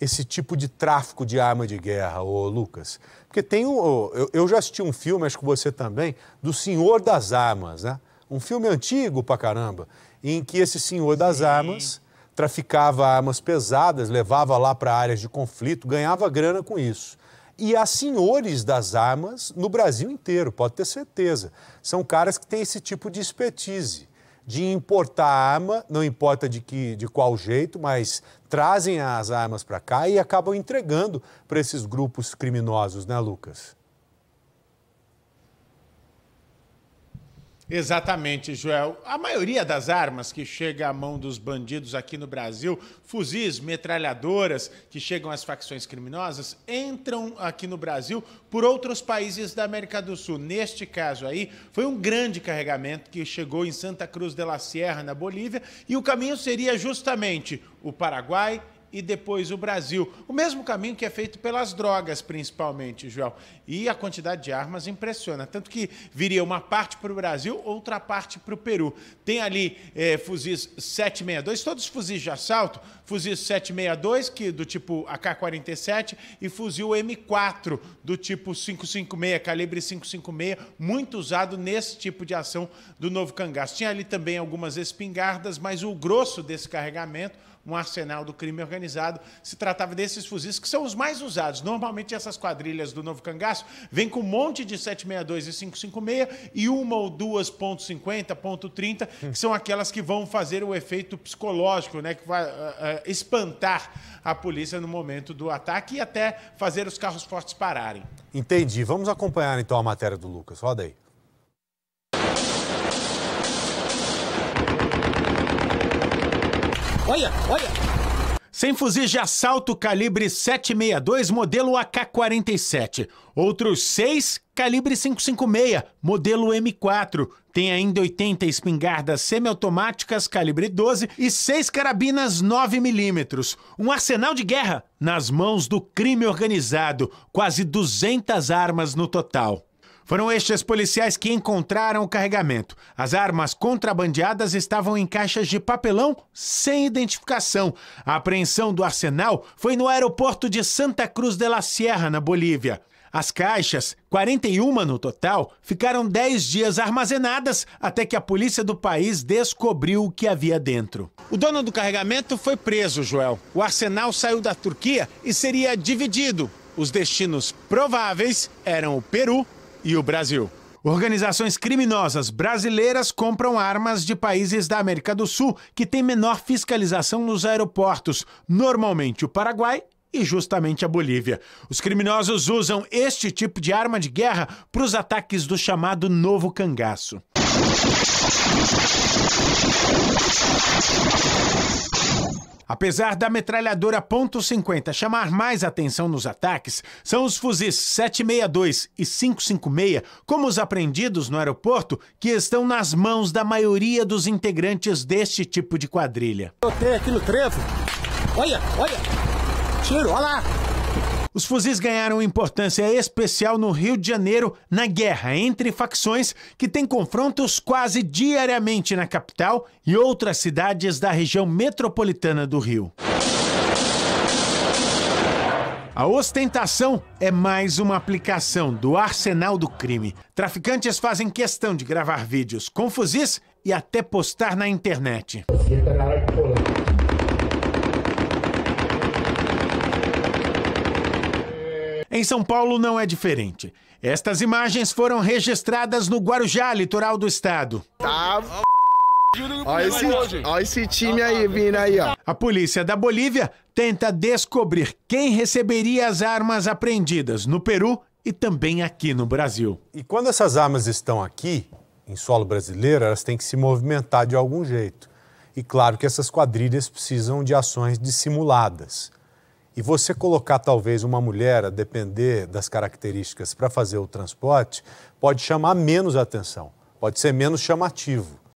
esse tipo de tráfico de arma de guerra, ô Lucas? Porque tem um, eu, eu já assisti um filme, acho que você também, do Senhor das Armas, né? Um filme antigo pra caramba, em que esse Senhor das Sim. Armas traficava armas pesadas, levava lá para áreas de conflito, ganhava grana com isso. E há senhores das armas no Brasil inteiro, pode ter certeza. São caras que têm esse tipo de expertise de importar arma, não importa de, que, de qual jeito, mas trazem as armas para cá e acabam entregando para esses grupos criminosos, né, Lucas? Exatamente, Joel. A maioria das armas que chega à mão dos bandidos aqui no Brasil, fuzis, metralhadoras que chegam às facções criminosas, entram aqui no Brasil por outros países da América do Sul. Neste caso aí, foi um grande carregamento que chegou em Santa Cruz de la Sierra, na Bolívia, e o caminho seria justamente o Paraguai e depois o Brasil. O mesmo caminho que é feito pelas drogas, principalmente, Joel. E a quantidade de armas impressiona. Tanto que viria uma parte para o Brasil, outra parte para o Peru. Tem ali é, fuzis 762, todos fuzis de assalto, fuzis 762, que do tipo AK-47, e fuzil M4, do tipo 556, calibre 556, muito usado nesse tipo de ação do novo cangaço. Tinha ali também algumas espingardas, mas o grosso desse carregamento, um arsenal do crime organizado organizado se tratava desses fuzis, que são os mais usados. Normalmente essas quadrilhas do Novo Cangaço vêm com um monte de 762 e 556 e uma ou duas ponto .50, ponto .30, que são aquelas que vão fazer o efeito psicológico, né, que vai uh, uh, espantar a polícia no momento do ataque e até fazer os carros fortes pararem. Entendi. Vamos acompanhar então a matéria do Lucas. Roda aí. Olha, olha, sem fuzis de assalto calibre 762, modelo AK-47. Outros seis, calibre 556, modelo M4. Tem ainda 80 espingardas semiautomáticas calibre 12 e seis carabinas 9mm. Um arsenal de guerra nas mãos do crime organizado, quase 200 armas no total. Foram estes policiais que encontraram o carregamento. As armas contrabandeadas estavam em caixas de papelão sem identificação. A apreensão do arsenal foi no aeroporto de Santa Cruz de la Sierra, na Bolívia. As caixas, 41 no total, ficaram 10 dias armazenadas até que a polícia do país descobriu o que havia dentro. O dono do carregamento foi preso, Joel. O arsenal saiu da Turquia e seria dividido. Os destinos prováveis eram o Peru e o Brasil. Organizações criminosas brasileiras compram armas de países da América do Sul que têm menor fiscalização nos aeroportos, normalmente o Paraguai e justamente a Bolívia. Os criminosos usam este tipo de arma de guerra para os ataques do chamado Novo Cangaço. Apesar da metralhadora .50 chamar mais atenção nos ataques, são os fuzis 762 e 556, como os apreendidos no aeroporto, que estão nas mãos da maioria dos integrantes deste tipo de quadrilha. Eu tenho aqui no trevo. Olha, olha. Tiro, olha lá. Os fuzis ganharam importância especial no Rio de Janeiro na guerra entre facções que tem confrontos quase diariamente na capital e outras cidades da região metropolitana do Rio. A ostentação é mais uma aplicação do arsenal do crime. Traficantes fazem questão de gravar vídeos com fuzis e até postar na internet. Em São Paulo não é diferente. Estas imagens foram registradas no Guarujá, litoral do estado. Tá. Olha esse, olha esse time aí vindo aí, ó. A polícia da Bolívia tenta descobrir quem receberia as armas apreendidas no Peru e também aqui no Brasil. E quando essas armas estão aqui, em solo brasileiro, elas têm que se movimentar de algum jeito. E claro que essas quadrilhas precisam de ações dissimuladas. E você colocar talvez uma mulher, a depender das características, para fazer o transporte, pode chamar menos atenção, pode ser menos chamativo.